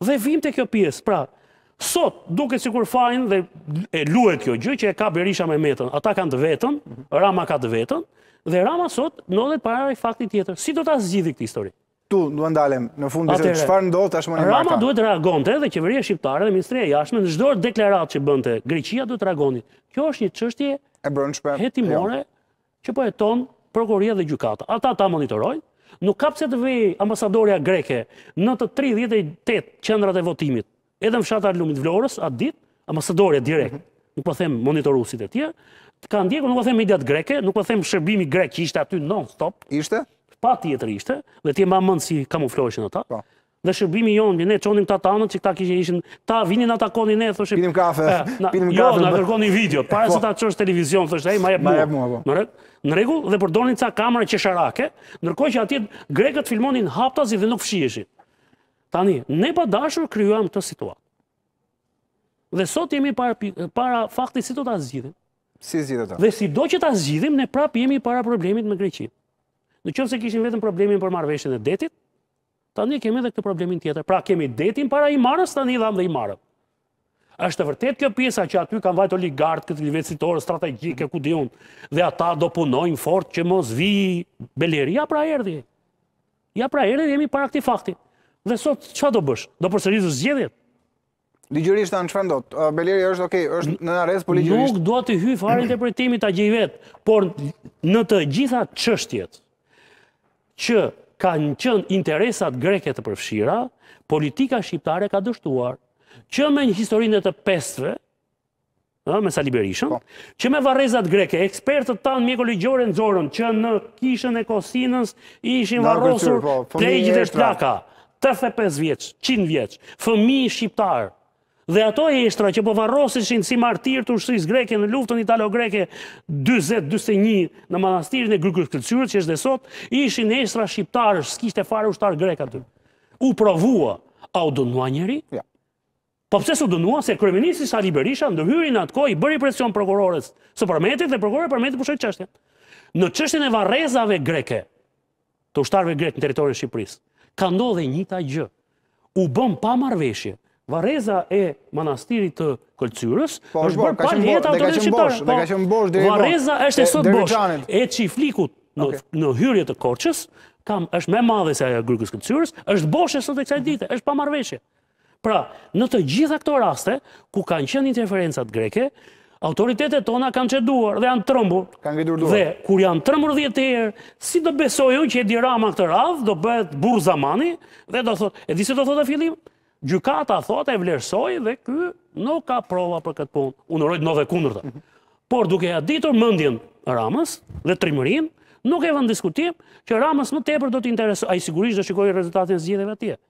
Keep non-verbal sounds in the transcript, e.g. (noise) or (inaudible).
Dhe vim të kjo pjesë, pra, sot duke si kur fajnë dhe e luet kjo gjë që e ka Berisha me metën, ata kanë të vetën, Rama ka të vetën, dhe Rama sot nëllet para e faktit tjetër. Si do të gjithi këtë histori? Tu, duhe ndalem, në fund të se qëfar ndodhë të ashtë më Rama duhet të reagonte dhe qeveria shqiptare dhe ministrija jashme, në gjdo deklarat që bënte, Greqia duhet të reagonit. Kjo është një qështje hetimore jo. që po e tonë prokuria dhe gjukata. Ata ta monitorojnë, Nuk ka pse të vi ambasadorja greke në të 38 qendrat e votimit, edhe në fshatin e Vlorës atë ditë, ambasadorja direkt. Mhm. Nuk po them monitorusit e tjerë, ka ndjekur, nuk po them mediat greke, nuk po them shërbimi grek që ishte aty non stop. Ishte? Patjetër ishte, dhe ti ma mban mend si kamuflojshin ata. ta. Po dhe shërbimi jonë, bje ne qonim ta tanët që këta kishin ishin, ta vinin ata koni ne, thoshim, pinim kafe, eh, (laughs) pinim kafe, jo, në kërkoni video, pare se po. ta qërës televizion, thosht, e, ma jep mua, po. në regu, dhe përdonin ca kamere që sharake, nërkoj që atjet greket filmonin haptazi dhe nuk fshieshin. Tani, ne pa dashur kryuam të situatë. Dhe sot jemi para fakti si do të azgjidhim. Si zgjidhe ta? Dhe si do që të azgjidhim, ne prap jemi para problemit me Greqinë. Në qëmë se kishin vetëm problemin për marveshën e detit, tani kemi edhe këtë problemin tjetër. Pra kemi detin para i marës, tani dhamë dhe i marëm. Êshtë të vërtet kjo pjesa që aty kanë vajtë oligartë, këtë investitore, strategjike, ku diunë, dhe ata do punojnë fort që mos vi beleri, ja pra erdi. Ja pra erdi, jemi para këti fakti. Dhe sot, që do bësh? Do përserizu zgjedhjet? Ligjërisht anë që fa ndot? Beleri është okej, okay, është në nërez po për Nuk do të hy farë interpretimi të gjivet, por në të gjitha qështjet, që në qënë interesat greke të përfshira, politika shqiptare ka dështuar, që me një historinë të pestve, me Saliberishën, po. që me varezat greke, ekspertët tanë mjekologjore në zorën, që në kishën e kosinës ishin varosur të e gjithë e shtraka, 35 vjeqë, 100 vjeqë, fëmi shqiptarë, dhe ato eshtra që po varrosishin si martirë të ushtrisë greke në luftën italo-greke 40-41 në manastirin e Grykut Këlqyrë, që është dhe sot, ishin eshtra shqiptarës, s'kishte fare ushtarë greka të. U provua, a u dënua njeri? Ja. Po pse s'u dënua se kryeministri Sali Berisha ndërhyri në atë i bëri presion prokurorës së përmetit dhe prokurori përmeti pushoi çështjen. Në çështjen e varrezave greke të ushtarëve grek në territorin e Shqipërisë, ka ndodhe e gjë. U bën pa marrveshje Vareza e manastirit të këllëcyrës po, është po, bërë pa njëtë autorit shqiptare. Vareza është e sot bosh. E që i flikut në hyrje të korqës, është me madhe se aja grukës këllëcyrës, është bosh e sot e kësaj dite, është pa marveshje. Pra, në të gjitha këto raste, ku kanë qënë interferencat greke, autoritetet tona kanë qëduar dhe janë trëmbur. Kanë duar. Dhe, kur janë trëmbur dhjetë herë, si do besojën që e këtë radhë, do bëhet burë zamani, dhe do thotë, e disi do thotë e gjukata thot e vlerësoj dhe ky nuk ka prova për këtë punë. Unë rojtë nove kundër të. Por duke ja ditur mëndjen Ramës dhe trimërin, nuk e vën diskutim që Ramës më tepër do të interesoj, a i sigurisht do shikoj rezultatin e atje.